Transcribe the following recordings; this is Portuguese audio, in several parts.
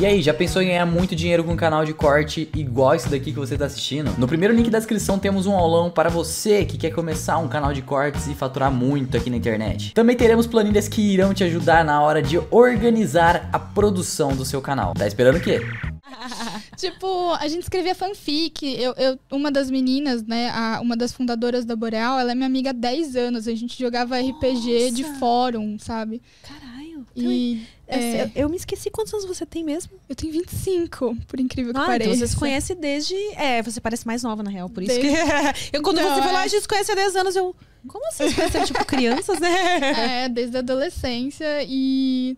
E aí, já pensou em ganhar muito dinheiro com um canal de corte igual esse daqui que você está assistindo? No primeiro link da descrição temos um aulão para você que quer começar um canal de cortes e faturar muito aqui na internet. Também teremos planilhas que irão te ajudar na hora de organizar a produção do seu canal. Tá esperando o quê? tipo, a gente escrevia fanfic. Eu, eu, uma das meninas, né, a, uma das fundadoras da Boreal, ela é minha amiga há 10 anos. A gente jogava Nossa. RPG de fórum, sabe? Caralho. E... É, é. Eu, eu, me esqueci quantos anos você tem mesmo. Eu tenho 25, por incrível que ah, então pareça. Então você se conhece desde. É, você parece mais nova, na real, por isso desde... que. eu, quando Não, você falou, a gente se conhece há 10 anos, eu. Como assim? Vocês tipo crianças, né? É, desde a adolescência e.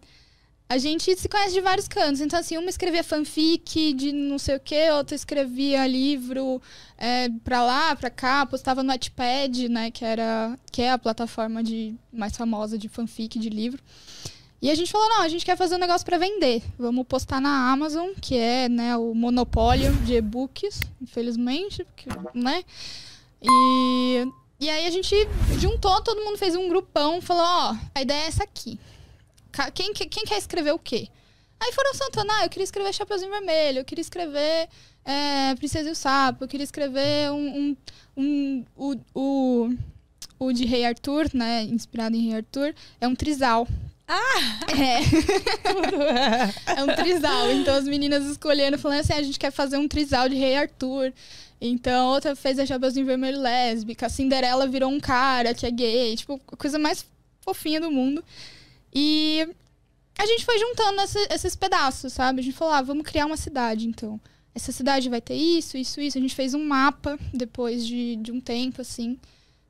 A gente se conhece de vários cantos. Então, assim, uma escrevia fanfic de não sei o quê, outra escrevia livro é, pra lá, pra cá, postava no Wattpad, né? Que, era, que é a plataforma de, mais famosa de fanfic de livro. E a gente falou, não, a gente quer fazer um negócio para vender. Vamos postar na Amazon, que é né, o monopólio de e-books, infelizmente, porque, né? E, e aí a gente juntou, todo mundo fez um grupão, falou, ó, oh, a ideia é essa aqui. Quem, quem quer escrever o quê? Aí foram Santana, ah, eu queria escrever Chapeuzinho Vermelho, eu queria escrever é, Princesa e o Sapo, eu queria escrever um, um, um o, o, o de Rei Arthur, né? Inspirado em Rei Arthur, é um trisal, ah! É. Tudo é. um trisal. Então as meninas escolhendo, falando assim: ah, a gente quer fazer um trisal de Rei Arthur. Então, outra fez a Chapeuzinho Vermelho lésbica. A Cinderela virou um cara que é gay. Tipo, a coisa mais fofinha do mundo. E a gente foi juntando esse, esses pedaços, sabe? A gente falou, ah, vamos criar uma cidade, então. Essa cidade vai ter isso, isso, isso. A gente fez um mapa depois de, de um tempo, assim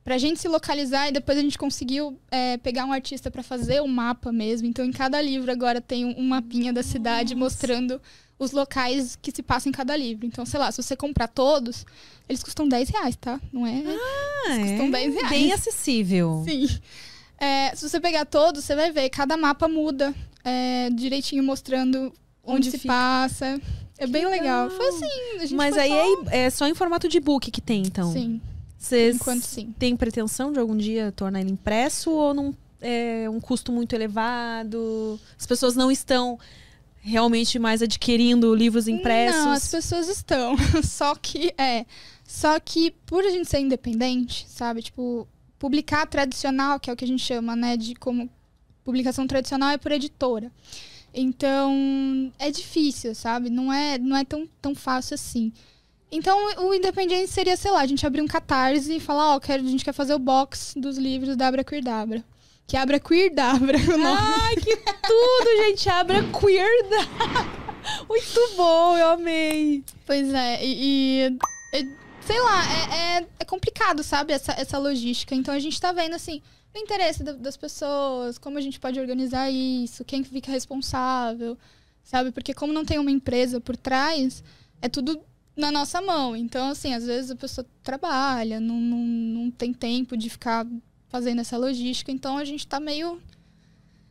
para a gente se localizar e depois a gente conseguiu é, pegar um artista para fazer o um mapa mesmo. Então, em cada livro agora tem um mapinha da cidade Nossa. mostrando os locais que se passam em cada livro. Então, sei lá, se você comprar todos, eles custam 10 reais, tá? Não é? Ah, eles custam é 10 reais. Bem acessível. Sim. É, se você pegar todos, você vai ver, cada mapa muda é, direitinho mostrando onde, onde se fica. passa. É que bem legal. legal. Assim, foi assim. Mas aí é, é só em formato de book que tem, então. Sim. Vocês Enquanto sim. Tem pretensão de algum dia tornar ele impresso ou não é um custo muito elevado? As pessoas não estão realmente mais adquirindo livros impressos? Não, as pessoas estão. Só que é, só que por a gente ser independente, sabe, tipo publicar tradicional, que é o que a gente chama, né, de como publicação tradicional é por editora. Então, é difícil, sabe? Não é, não é tão, tão fácil assim. Então, o independente seria, sei lá, a gente abrir um catarse e falar, ó, oh, a gente quer fazer o box dos livros da Abra Queer Dabra. Que Abra Queer Dabra o nome. Ai, que tudo, gente! Abra Queer Dabra! Muito bom, eu amei! Pois é, e... e sei lá, é, é, é, complicado, sabe, essa, essa logística. Então, a gente tá vendo, assim, o interesse das pessoas, como a gente pode organizar isso, quem fica responsável, sabe? Porque como não tem uma empresa por trás, é tudo na nossa mão. Então, assim, às vezes a pessoa trabalha, não, não, não tem tempo de ficar fazendo essa logística, então a gente tá meio.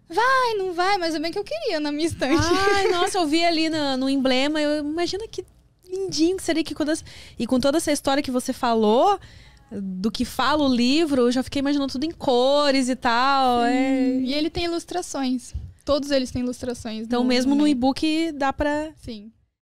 Vai, não vai, mas é bem que eu queria na minha estante. Ai, nossa, eu vi ali no, no emblema, eu imagino que lindinho que seria que quando. As... E com toda essa história que você falou, do que fala o livro, eu já fiquei imaginando tudo em cores e tal. É... E ele tem ilustrações. Todos eles têm ilustrações. Então, no, mesmo no e-book, dá pra. Sim.